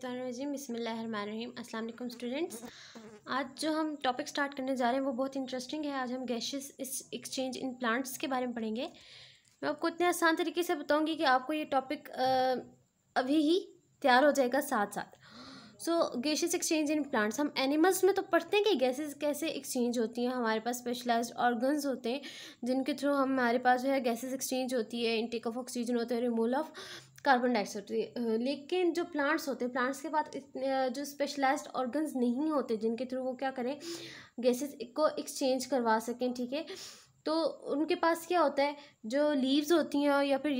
रजीम अस्सलाम वालेकुम स्टूडेंट्स आज जो हम टॉपिक स्टार्ट करने जा रहे हैं वो बहुत इंटरेस्टिंग है आज हम गैसेस इस एक्सचेंज इन प्लांट्स के बारे में पढ़ेंगे मैं आपको इतने आसान तरीके से बताऊंगी कि आपको ये टॉपिक अभी ही तैयार हो जाएगा साथ साथ so gases exchange in plants हम एनिमल्स में तो पढ़ते हैं कि गैसेज कैसे एक्सचेंज होती हैं हमारे पास स्पेशलाइज्ड ऑर्गन्स होते हैं जिनके थ्रू हमारे पास जो है गैसेज एक्सचेंज होती है इनटेक ऑफ ऑक्सीजन होते हैं रिमूवल ऑफ कार्बन डाइऑक्साइड लेकिन जो प्लांट्स होते हैं प्लांट्स के पास जो स्पेशलाइज्ड ऑर्गन्स नहीं होते जिनके थ्रू वो क्या करें गैसेस को एक्सचेंज करवा सकें ठीक है तो उनके पास क्या होता है जो लीव्स होती हैं या फिर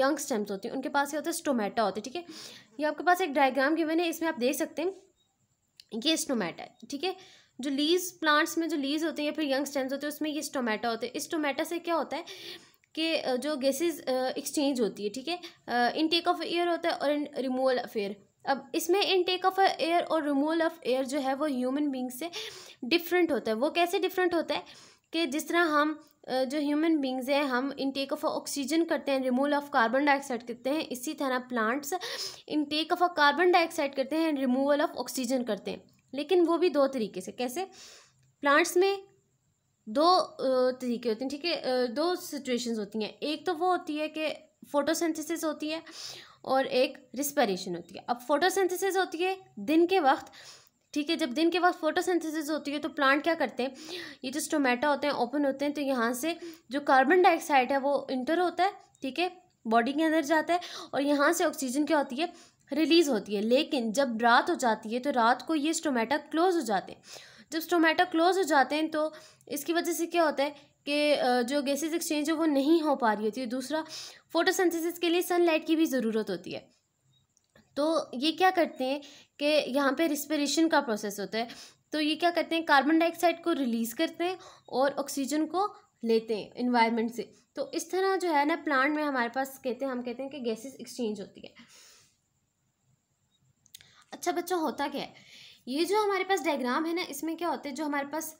यंग स्टेम्स होती हैं उनके पास क्या होता है स्टोमेटा होते हैं ठीक है ये आपके पास एक डायग्राम वन है इसमें आप देख सकते हैं ये स्टोमेटा है ठीक है जो लीव्स प्लांट्स में जो लीव्स होते हैं या फिर यंग स्टेम्स होते हैं उसमें ये स्टोमेटा होते हैं इस टोमेटा से क्या होता है के जो गैसेस एक्सचेंज होती है ठीक है इनटेक ऑफ एयर होता है और रिमूवल ऑफ एयर अब इसमें इनटेक ऑफ एयर और रिमूवल ऑफ एयर जो है वो ह्यूमन बींग से डिफरेंट होता है वो कैसे डिफरेंट होता है कि जिस तरह हम जो ह्यूमन बींग्स हैं हम इनटेक ऑफ ऑक्सीजन करते हैं रिमूवल ऑफ कार्बन डाइऑक्साइड करते हैं इसी तरह plants intake of carbon dioxide करते हैं रिमूवल ऑफ ऑक्सीजन करते हैं लेकिन वो भी दो तरीके से कैसे प्लांट्स में दो तरीके होते हैं ठीक है दो सिचुएशंस होती हैं एक तो वो होती है कि फोटोसिंथेसिस होती है और एक रिस्पायरेशन होती है अब फोटोसिंथेसिस होती है दिन के वक्त ठीक है जब दिन के वक्त फोटोसिंथेसिस होती है तो प्लांट क्या करते हैं ये जो स्टोमेटा होते हैं ओपन होते हैं तो यहाँ से जो कार्बन डाइऑक्साइड है वो इंटर होता है ठीक है बॉडी के अंदर जाता है और यहाँ से ऑक्सीजन क्या होती है रिलीज़ होती है लेकिन जब रात हो जाती है तो रात को ये स्टोमेटा क्लोज हो जाते हैं जब तो स्टोमेटा क्लोज हो जाते हैं तो इसकी वजह से क्या होता है कि जो गैसेज एक्सचेंज है वो नहीं हो पा रही होती है दूसरा फोटोसिंथेसिस के लिए सनलाइट की भी ज़रूरत होती है तो ये क्या करते हैं कि यहाँ पे रिस्पिरेशन का प्रोसेस होता है तो ये क्या करते हैं कार्बन डाइऑक्साइड को रिलीज़ करते हैं और ऑक्सीजन को लेते हैं इन्वायरमेंट से तो इस तरह जो है ना प्लांट में हमारे पास कहते हैं हम कहते हैं कि गैसेस एक्सचेंज होती है अच्छा बच्चों होता क्या है ये जो हमारे पास डायग्राम है ना इसमें क्या होता है जो हमारे पास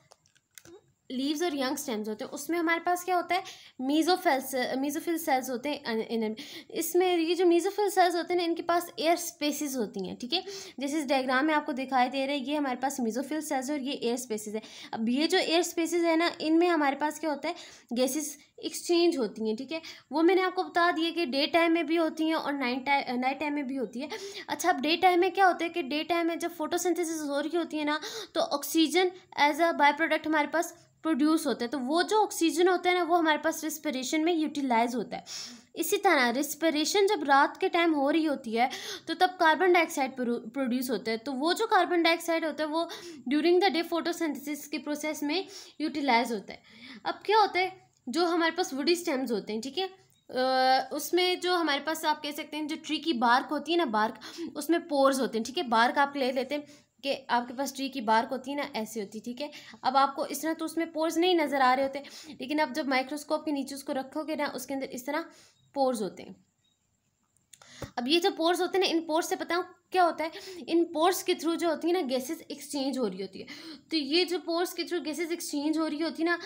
लीव्स और यंग स्टेम्स होते हैं उसमें हमारे पास क्या होता है मीज़ोफेल मीजोफिल सेल्स होते हैं इन इसमें ये जो मीजोफिल सेल्स होते हैं ना इनके पास एयर स्पेसिस होती हैं ठीक है जैसे इस डायग्राम में आपको दिखाई दे रहा है ये हमारे पास मीजोफिल सेल्स और ये एयर स्पेसिस है अब ये जो एयर स्पेसिस है ना इनमें हमारे पास क्या होता है गैसेस एक्सचेंज होती हैं ठीक है वो मैंने आपको बता दिया कि डे टाइम में भी होती हैं और नाइट टाइम नाइट टाइम में भी होती है अच्छा अब डे टाइम में क्या होता है कि डे टाइम में जब फोटोसिंथेसिस हो रही होती है ना तो oxygen as a by product हमारे पास प्रोड्यूस होता है तो वो जो ऑक्सीजन होता है ना वो हमारे पास रिस्परेशन में यूटिलाइज होता है इसी तरह रिस्परेशन जब रात के टाइम हो रही होती है तो तब कार्बन डाइऑक्साइड प्रोड्यूस होता है तो वो जो कार्बन डाइऑक्साइड होता है वो ड्यूरिंग द डे फोटोसिंथेसिस के प्रोसेस में यूटिलाइज होता है अब क्या होता है जो हमारे पास वुडी स्टेम्स होते हैं ठीक है उसमें जो हमारे पास आप कह सकते हैं जो ट्री की बार्क होती है ना बार्क उसमें पोर्स होते हैं ठीक है बार्क आप ले लेते हैं कि आपके पास ट्री की बार्क होती है ना ऐसी होती है ठीक है अब आपको इस तरह तो उसमें पोर्स नहीं नज़र आ रहे होते लेकिन आप जब माइक्रोस्कोप के नीचे उसको रखोगे ना उसके अंदर इस तरह पोर्स होते हैं अब ये जो पोर्स होते हैं ना इन पोर्स से पता क्या होता है इन पोर्स के थ्रू जो होती है ना गैसेस एक्सचेंज हो रही होती है तो ये जो पोर्स के थ्रू गैसेस एक्सचेंज हो रही होती है ना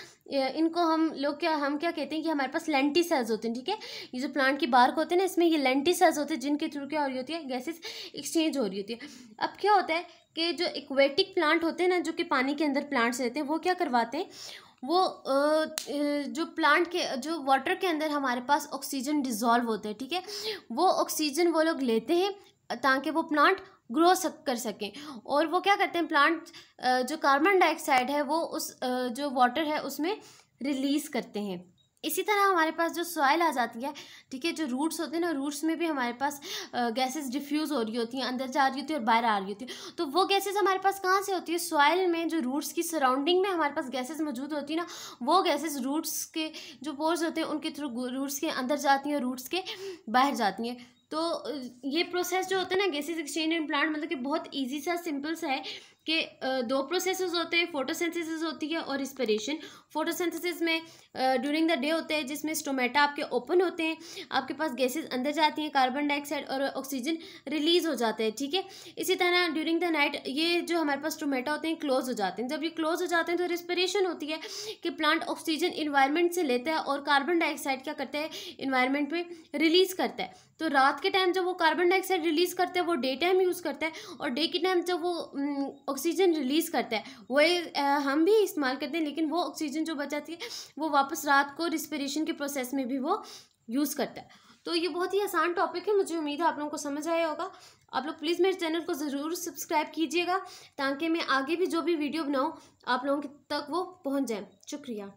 इनको हम लोग क्या हम क्या कहते हैं कि हमारे पास लेंटी सेल्स होते हैं ठीक है ये जो प्लांट की बार्क होते हैं ना इसमें ये लेंटी सेल्स होते हैं जिनके थ्रू क्या हो रही होती है गैसेज एक्सचेंज हो रही होती है अब क्या होता है कि जो इक्वेटिक प्लांट होते हैं ना जो कि पानी के अंदर प्लांट्स रहते हैं वो क्या करवाते हैं वो जो प्लांट के जो वाटर के अंदर हमारे पास ऑक्सीजन डिज़ोल्व होते हैं ठीक है थीके? वो ऑक्सीजन वो लोग लेते हैं ताकि वो प्लांट ग्रो सक कर सकें और वो क्या करते हैं प्लांट जो कार्बन डाइऑक्साइड है वो उस जो वाटर है उसमें रिलीज़ करते हैं इसी तरह हमारे पास जो सॉयल आ जाती है ठीक है जो रूट्स होते हैं ना रूट्स में भी हमारे पास गैसेस डिफ्यूज़ हो रही होती हैं अंदर जा रही होती है और बाहर आ रही होती है तो वो गैसेस हमारे पास कहाँ से होती है सॉयल में जो रूट्स की सराउंडिंग में हमारे पास गैसेस मौजूद होती है ना वो गैसेज रूट्स के जो पोर्स होते हैं उनके थ्रू रूट्स के अंदर जाती हैं और रूट्स के बाहर जाती हैं तो ये प्रोसेस जो होता है ना गैसेज एक्सचेंज एंड प्लांट मतलब कि बहुत ईजी सा सिंपल सा है कि दो प्रोसेसेस होते हैं फोटोसेंसिस होती है और रिस्परेशन फोटोसिंथेसिस में ड्यूरिंग द डे होते हैं जिसमें स्टोमेटा आपके ओपन होते हैं आपके पास गैसेज अंदर जाती हैं कार्बन डाइऑक्साइड और ऑक्सीजन रिलीज हो जाते हैं ठीक है थीके? इसी तरह ड्यूरिंग द नाइट ये जो हमारे पास स्टोमेटा होते हैं क्लोज हो जाते हैं जब ये क्लोज हो जाते हैं तो रेस्पिरेशन होती है कि प्लांट ऑक्सीजन इन्वायरमेंट से लेता है और कार्बन डाइऑक्साइड क्या करता है इन्वायरमेंट में रिलीज़ करता है तो रात के टाइम जब वो कार्बन डाइऑक्साइड रिलीज़ करता है वो डे टाइम यूज़ करता है और डे के टाइम जब वो ऑक्सीजन रिलीज़ करता है वो हम भी इस्तेमाल करते हैं लेकिन वो ऑक्सीजन पोर्शन जो बचाती है वो वापस रात को रिस्पिरेशन के प्रोसेस में भी वो यूज़ करता है तो ये बहुत ही आसान टॉपिक है मुझे उम्मीद है आप लोगों को समझ आया होगा आप लोग प्लीज़ मेरे चैनल को ज़रूर सब्सक्राइब कीजिएगा ताकि मैं आगे भी जो भी वीडियो बनाऊँ आप लोगों तक वो पहुँच जाए शुक्रिया